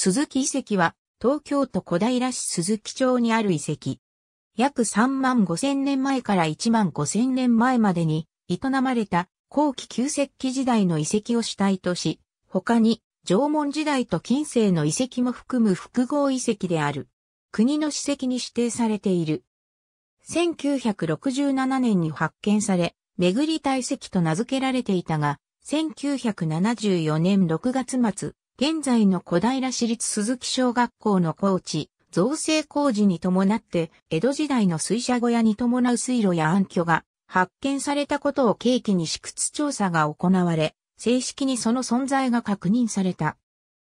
鈴木遺跡は、東京都小平市鈴木町にある遺跡。約3万5千年前から1万5千年前までに、営まれた後期旧石器時代の遺跡を主体とし、他に縄文時代と近世の遺跡も含む複合遺跡である。国の史跡に指定されている。1967年に発見され、巡り体積と名付けられていたが、1974年6月末、現在の小平市立鈴木小学校の高地、造成工事に伴って、江戸時代の水車小屋に伴う水路や暗渠が発見されたことを契機に私屈調査が行われ、正式にその存在が確認された。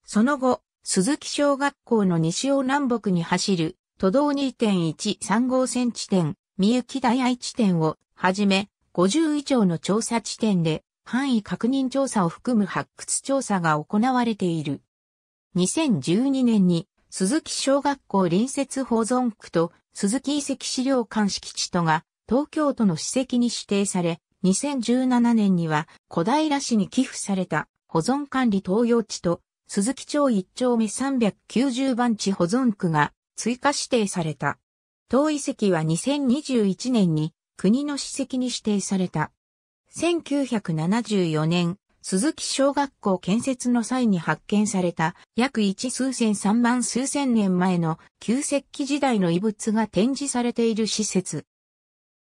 その後、鈴木小学校の西を南北に走る、都道2.135線地点、三雪台愛地点をはじめ、50以上の調査地点で範囲確認調査を含む発掘調査が行われている。2012年に鈴木小学校隣接保存区と鈴木遺跡資料館敷地とが東京都の史跡に指定され、2017年には小平市に寄付された保存管理東洋地と鈴木町1丁目390番地保存区が追加指定された。当遺跡は2021年に国の史跡に指定された。1974年、鈴木小学校建設の際に発見された約一数千三万数千年前の旧石器時代の遺物が展示されている施設。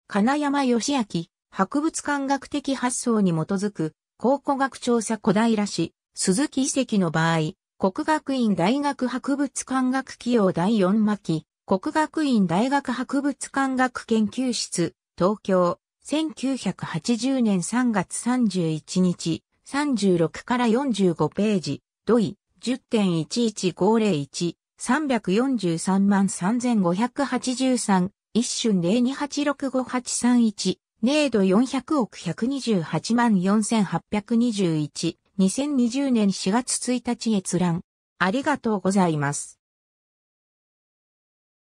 金山義明博物館学的発想に基づく考古学調査小平市鈴木遺跡の場合、国学院大学博物館学企業第4巻、国学院大学博物館学研究室、東京、1980年3月31日、36から45ページ、土井、10.11501、343万3583、一瞬02865831、ネー400億128万4821、2020年4月1日閲覧。ありがとうございます。